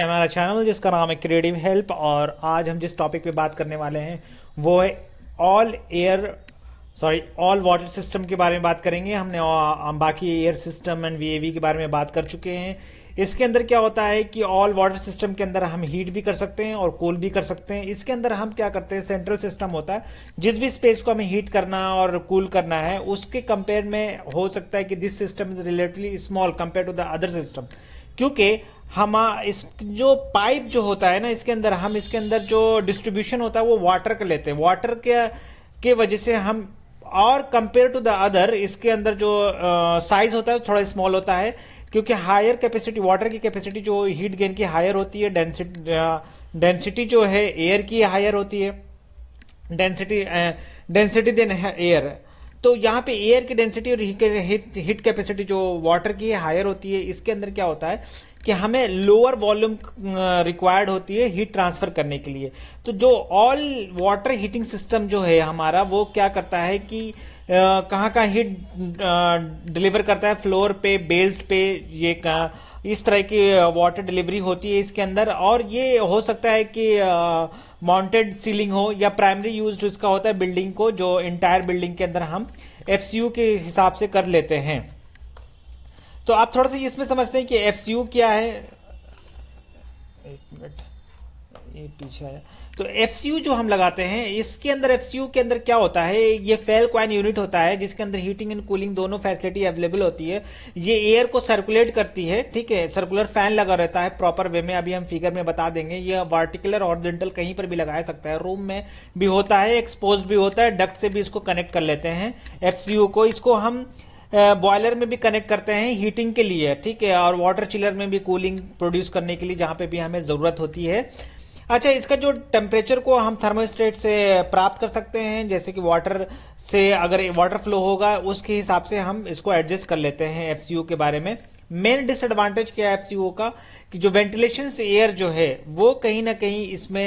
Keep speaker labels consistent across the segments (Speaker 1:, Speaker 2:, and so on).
Speaker 1: हमारा चैनल जिसका नाम है क्रिएटिव हेल्प और आज हम जिस टॉपिक पे बात करने वाले हैं वो है all air sorry all water system के बारे में बात करेंगे हमने हम बाकी एयर सिस्टम एंड वीएवी के बारे में बात कर चुके हैं इसके अंदर क्या होता है कि ऑल वाटर सिस्टम के अंदर हम हीट भी कर सकते हैं और कूल भी कर सकते हैं इसके अंदर हम क्या करते हैं सेंट्रल सिस्टम होता है जिस भी स्पेस को हमें हीट करना और कूल करना है उसके कंपेयर में हो सकता है कि this system is relatively small compare to the other system क्योंकि हम इस जो पाइप जो होता है ना इसके अंदर हम इसके अंदर जो डिस्ट्रीब्यूशन होता है वो वाटर का लेते हैं वाटर के के वजह से हम और कंपेयर टू द अदर इसके अंदर जो साइज uh, होता है थोड़ा स्मॉल होता है क्योंकि हायर कैपेसिटी वाटर की कैपेसिटी जो हीट गेन की हायर होती है डेंसिटी डेंसिटी जो है एयर की हायर होती है डेंसिटी डेंसिटी देन एयर तो यहाँ पे एयर की डेंसिटी और हीट कैपेसिटी जो वाटर की है हायर होती है इसके अंदर क्या होता है कि हमें लोअर वॉल्यूम रिक्वायर्ड होती है हीट ट्रांसफर करने के लिए तो जो ऑल वाटर हीटिंग सिस्टम जो है हमारा वो क्या करता है कि कहाँ कहाँ हीट डिलीवर करता है फ्लोर पे बेल्ट पे ये कहा इस तरह की वाटर डिलीवरी होती है इसके अंदर और ये हो सकता है कि माउंटेड सीलिंग हो या प्राइमरी यूज इसका होता है बिल्डिंग को जो इंटायर बिल्डिंग के अंदर हम एफ के हिसाब से कर लेते हैं तो आप थोड़ा सा इसमें समझते हैं कि एफ क्या है एक मिनट ये पीछे तो एफ जो हम लगाते हैं इसके अंदर एफ के अंदर क्या होता है ये फेल क्वाइन यूनिट होता है जिसके अंदर हीटिंग एंड कूलिंग दोनों फैसिलिटी अवेलेबल होती है ये एयर को सर्कुलेट करती है ठीक है सर्कुलर फैन लगा रहता है प्रॉपर वे में अभी हम फिगर में बता देंगे ये वर्टिकुलर हॉर्जेंटल कहीं पर भी लगा सकता है रूम में भी होता है एक्सपोज भी होता है डक्ट से भी इसको कनेक्ट कर लेते हैं एफ को इसको हम बॉयलर में भी कनेक्ट करते हैं हीटिंग के लिए ठीक है और वाटर चिलर में भी कूलिंग प्रोड्यूस करने के लिए जहां पे भी हमें ज़रूरत होती है अच्छा इसका जो टेम्परेचर को हम थर्मोस्टेट से प्राप्त कर सकते हैं जैसे कि वाटर से अगर वाटर फ्लो होगा उसके हिसाब से हम इसको एडजस्ट कर लेते हैं एफ के बारे में मेन डिसएडवांटेज क्या है एफ का कि जो वेंटिलेशन से एयर जो है वो कहीं ना कहीं इसमें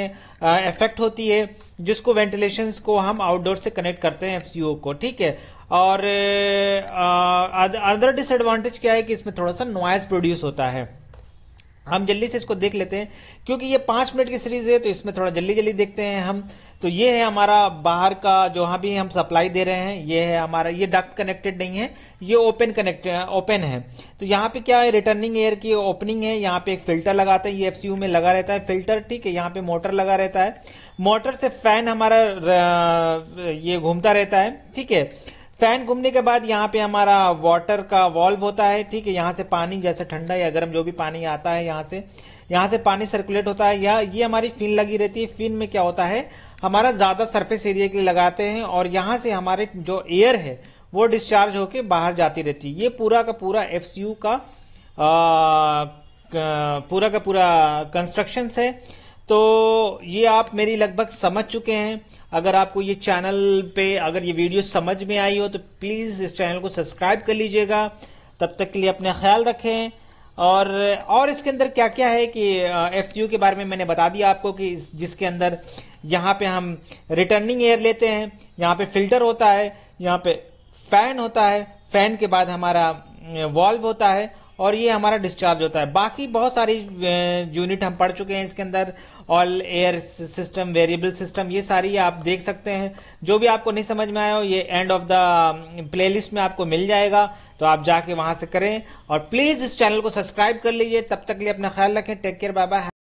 Speaker 1: इफेक्ट होती है जिसको वेंटिलेशन को हम आउटडोर से कनेक्ट करते हैं एफ को ठीक है और अदर डिसएडवांटेज क्या है कि इसमें थोड़ा सा नॉइज प्रोड्यूस होता है हाँ। हम जल्दी से इसको देख लेते हैं क्योंकि ये पांच मिनट की सीरीज है तो इसमें थोड़ा जल्दी जल्दी देखते हैं हम तो ये है हमारा बाहर का जो हाँ भी हम सप्लाई दे रहे हैं ये है हमारा ये डक्ट कनेक्टेड नहीं है ये ओपन कनेक्ट ओपन है तो यहाँ पे क्या है रिटर्निंग एयर की ओपनिंग है यहाँ पे एक फिल्टर लगाते हैं ये एफसीयू में लगा रहता है फिल्टर ठीक है यहाँ पे मोटर लगा रहता है मोटर से फैन हमारा ये घूमता रहता है ठीक है फैन घूमने के बाद यहाँ पे हमारा वाटर का वॉल्व होता है ठीक है यहाँ से पानी जैसे ठंडा या गर्म जो भी पानी आता है यहाँ से यहाँ से पानी सर्कुलेट होता है या ये हमारी फिन लगी रहती है फिन में क्या होता है हमारा ज्यादा सरफेस एरिया के लिए लगाते हैं और यहाँ से हमारे जो एयर है वो डिस्चार्ज होके बाहर जाती रहती है ये पूरा का पूरा एफ का आ, पूरा का पूरा कंस्ट्रक्शन है तो ये आप मेरी लगभग समझ चुके हैं अगर आपको ये चैनल पे अगर ये वीडियो समझ में आई हो तो प्लीज़ इस चैनल को सब्सक्राइब कर लीजिएगा तब तक के लिए अपना ख्याल रखें और और इसके अंदर क्या क्या है कि एफ के बारे में मैंने बता दिया आपको कि जिसके अंदर यहाँ पे हम रिटर्निंग एयर लेते हैं यहाँ पे फिल्टर होता है यहाँ पे फैन होता है फैन के बाद हमारा वॉल्व होता है और ये हमारा डिस्चार्ज होता है बाकी बहुत सारी यूनिट हम पढ़ चुके हैं इसके अंदर all air system variable system ये सारी आप देख सकते हैं जो भी आपको नहीं समझ में आया हो ये एंड ऑफ द प्लेलिस्ट में आपको मिल जाएगा तो आप जाके वहां से करें और प्लीज इस चैनल को सब्सक्राइब कर लीजिए तब तक लिए अपना ख्याल रखें टेक केयर बाय बाय